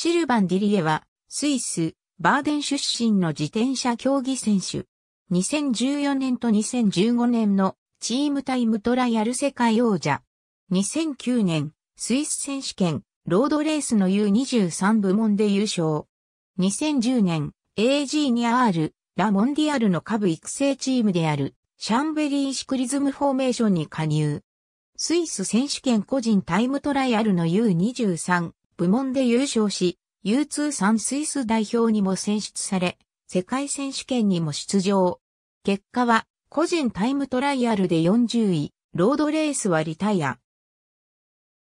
シルバン・ディリエは、スイス、バーデン出身の自転車競技選手。2014年と2015年のチームタイムトライアル世界王者。2009年、スイス選手権、ロードレースの U23 部門で優勝。2010年、AG2R、ラモンディアルの下部育成チームである、シャンベリーシクリズムフォーメーションに加入。スイス選手権個人タイムトライアルの U23 部門で優勝し、U23 スイス代表にも選出され、世界選手権にも出場。結果は、個人タイムトライアルで40位、ロードレースはリタイア。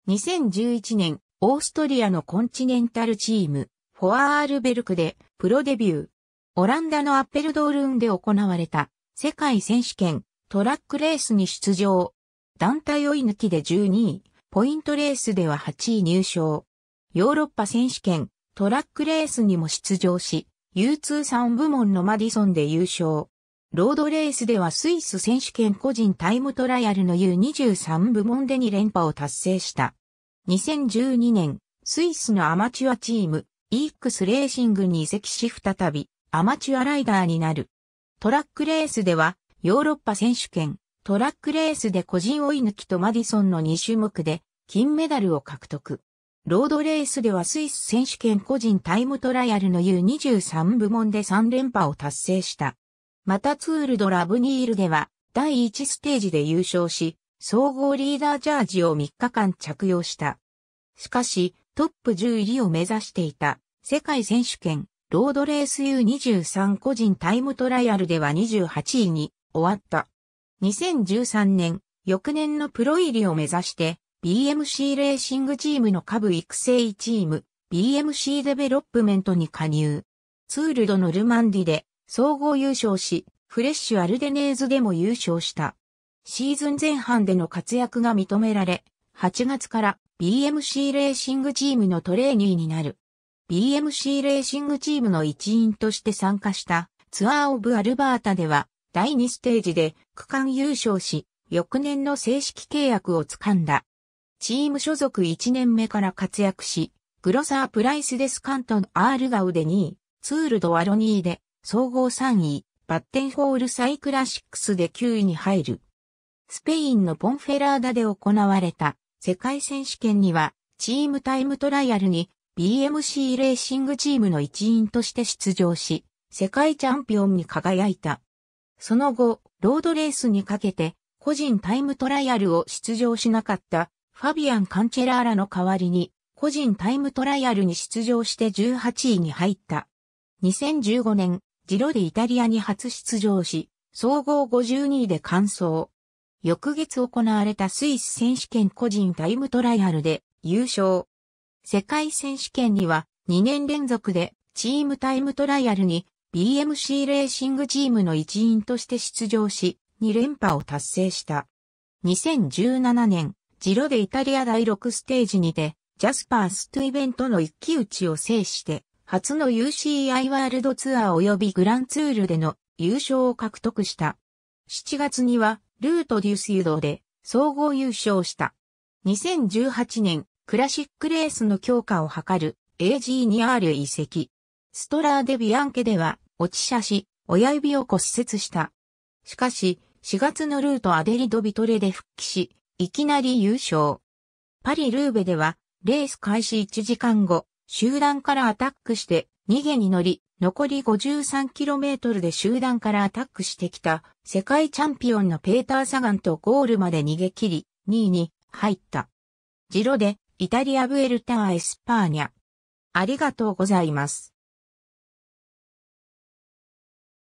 2011年、オーストリアのコンチネンタルチーム、フォアールベルクでプロデビュー。オランダのアッペルドールーンで行われた世界選手権トラックレースに出場。団体追い抜きで12位、ポイントレースでは8位入賞。ヨーロッパ選手権、トラックレースにも出場し、U23 部門のマディソンで優勝。ロードレースではスイス選手権個人タイムトライアルの U23 部門で2連覇を達成した。2012年、スイスのアマチュアチーム、イークスレーシングに移籍し再び、アマチュアライダーになる。トラックレースでは、ヨーロッパ選手権、トラックレースで個人追い抜きとマディソンの2種目で、金メダルを獲得。ロードレースではスイス選手権個人タイムトライアルの U23 部門で3連覇を達成した。またツールドラブニールでは第1ステージで優勝し、総合リーダージャージを3日間着用した。しかし、トップ10入りを目指していた世界選手権ロードレース U23 個人タイムトライアルでは28位に終わった。2013年、翌年のプロ入りを目指して BMC レーシングチームの下部育成チーム、BMC デベロップメントに加入。ツールドノルマンディで総合優勝し、フレッシュアルデネーズでも優勝した。シーズン前半での活躍が認められ、8月から BMC レーシングチームのトレーニーになる。BMC レーシングチームの一員として参加したツアーオブアルバータでは第2ステージで区間優勝し、翌年の正式契約をつかんだ。チーム所属1年目から活躍し、グロサープライスデスカントンアールガウで2位、ツールドアロニーで総合3位、バッテンホールサイクラシックスで9位に入る。スペインのポンフェラーダで行われた世界選手権には、チームタイムトライアルに BMC レーシングチームの一員として出場し、世界チャンピオンに輝いた。その後、ロードレースにかけて、個人タイムトライアルを出場しなかったファビアン・カンチェラーラの代わりに、個人タイムトライアルに出場して18位に入った。2015年、ジロでイタリアに初出場し、総合52位で完走。翌月行われたスイス選手権個人タイムトライアルで優勝。世界選手権には2年連続でチームタイムトライアルに BMC レーシングチームの一員として出場し、2連覇を達成した。2017年、ジロでイタリア第6ステージにて、ジャスパーストイベントの一騎打ちを制して、初の UCI ワールドツアー及びグランツールでの優勝を獲得した。7月には、ルートデュス誘導で総合優勝した。2018年、クラシックレースの強化を図る AG2R 遺跡。ストラーデビアンケでは落ち車し、親指を骨折した。しかし、4月のルートアデリドビトレで復帰し、いきなり優勝。パリ・ルーベでは、レース開始1時間後、集団からアタックして逃げに乗り、残り 53km で集団からアタックしてきた世界チャンピオンのペーター・サガンとゴールまで逃げ切り、2位に入った。ジロでイタリア・ブエルター・エスパーニャ。ありがとうございます。